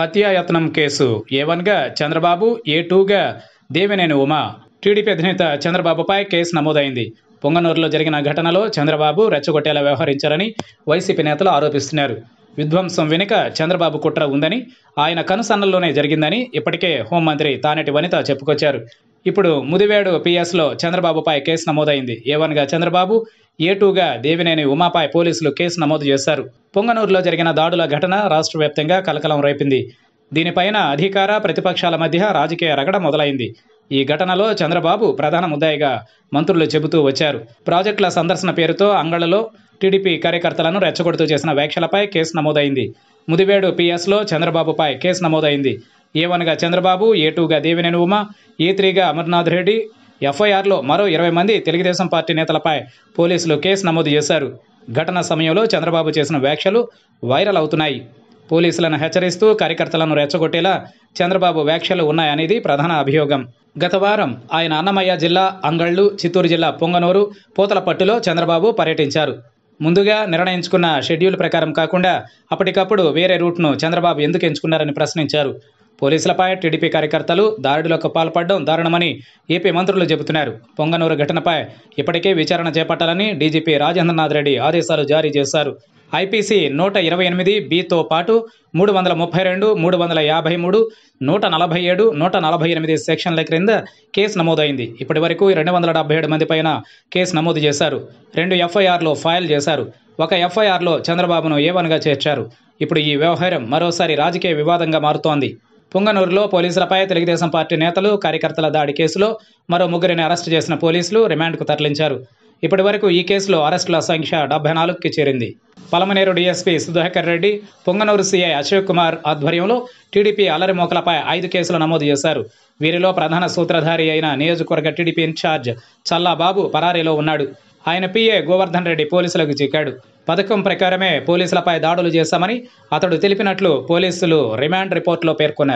హత్యాయత్నం కేసు ఏ వన్గా చంద్రబాబు ఏ టూగా దేవినేని ఉమా టీడీపీ అధినేత చంద్రబాబుపై కేసు నమోదైంది పొంగనూరులో జరిగిన ఘటనలో చంద్రబాబు రెచ్చగొట్టేలా వ్యవహరించారని వైసీపీ నేతలు ఆరోపిస్తున్నారు విధ్వంసం వెనుక చంద్రబాబు కుట్ర ఉందని ఆయన కనుసన్నల్లోనే జరిగిందని ఇప్పటికే హోంమంత్రి తానేటి వనిత చెప్పుకొచ్చారు ఇప్పుడు ముదివేడు పిఎస్లో చంద్రబాబుపై కేసు నమోదైంది ఏవన్గా చంద్రబాబు ఏటూగా దేవినేని ఉమాపాయ్ పోలీసులు కేసు నమోదు చేశారు పొంగనూరులో జరిగిన దాడుల ఘటన రాష్ట్ర వ్యాప్తంగా కలకలం రేపింది దీనిపైన అధికార ప్రతిపక్షాల మధ్య రాజకీయ రగడ మొదలైంది ఈ ఘటనలో చంద్రబాబు ప్రధాన ముద్దాయిగా మంత్రులు చెబుతూ వచ్చారు ప్రాజెక్టుల సందర్శన పేరుతో అంగళలో టీడీపీ కార్యకర్తలను రెచ్చగొడుతూ చేసిన వ్యాఖ్యలపై కేసు నమోదైంది ముదివేడు పిఎస్లో చంద్రబాబుపై కేసు నమోదైంది ఏ వన్గా చంద్రబాబు ఏ టూగా దేవినేని ఉమా ఏ త్రీగా అమర్నాథ్ రెడ్డి ఎఫ్ఐఆర్లో మరో ఇరవై మంది తెలుగుదేశం పార్టీ నేతలపై పోలీసులు కేసు నమోదు చేశారు ఘటన సమయంలో చంద్రబాబు చేసిన వ్యాఖ్యలు వైరల్ అవుతున్నాయి పోలీసులను హెచ్చరిస్తూ కార్యకర్తలను రెచ్చగొట్టేలా చంద్రబాబు వ్యాఖ్యలు ఉన్నాయనేది ప్రధాన అభియోగం గత వారం ఆయన అన్నమయ్య జిల్లా అంగళ్ళు చిత్తూరు జిల్లా పొంగనూరు పూతలపట్టులో చంద్రబాబు పర్యటించారు ముందుగా నిర్ణయించుకున్న షెడ్యూల్ ప్రకారం కాకుండా అప్పటికప్పుడు వేరే రూట్ను చంద్రబాబు ఎందుకు ఎంచుకున్నారని ప్రశ్నించారు పోలీసులపై టీడీపీ కార్యకర్తలు దాడులకు పాల్పడడం దారుణమని ఏపీ మంత్రులు చెబుతున్నారు పొంగనూరు ఘటనపై ఇప్పటికే విచారణ చేపట్టాలని డీజీపీ రాజేంద్రనాథ్ రెడ్డి ఆదేశాలు జారీ చేశారు ఐపీసీ నూట ఇరవై ఎనిమిది బితో పాటు మూడు వందల ముప్పై రెండు మూడు వందల యాభై మూడు నూట నలభై ఏడు నూట నలభై ఎనిమిది సెక్షన్ల క్రింద కేసు నమోదైంది ఇప్పటి వరకు రెండు వందల డెబ్బై ఏడు మంది పైన కేసు నమోదు చేశారు రెండు ఎఫ్ఐఆర్లో ఫైల్ చేశారు ఒక ఎఫ్ఐఆర్లో చంద్రబాబును ఏవన్గా చేర్చారు ఇప్పుడు ఈ వ్యవహారం మరోసారి రాజకీయ వివాదంగా మారుతోంది పుంగనూరులో పోలీసులపై తెలుగుదేశం పార్టీ నేతలు కార్యకర్తల దాడి కేసులో మరో ముగ్గురిని అరెస్టు చేసిన పోలీసులు రిమాండ్కు తరలించారు ఇప్పటి వరకు ఈ కేసులో అరెస్టుల సంఖ్య డెబ్బై నాలుగుకి చేరింది పలమనేరు డీఎస్పీ సుధాకర్ రెడ్డి పొంగనూరు సీఐ అశోక్ కుమార్ ఆధ్వర్యంలో టీడీపీ మోకలపై ఐదు కేసులు నమోదు చేశారు వీరిలో ప్రధాన సూత్రధారి అయిన నియోజకవర్గ టీడీపీ ఇన్ఛార్జ్ చల్లాబాబు పరారీలో ఉన్నాడు ఆయన పిఏ గోవర్ధన్ రెడ్డి పోలీసులకు చిక్కాడు పథకం ప్రకారమే పోలీసులపై దాడులు చేశామని అతడు తెలిపినట్లు పోలీసులు రిమాండ్ రిపోర్టులో పేర్కొన్నారు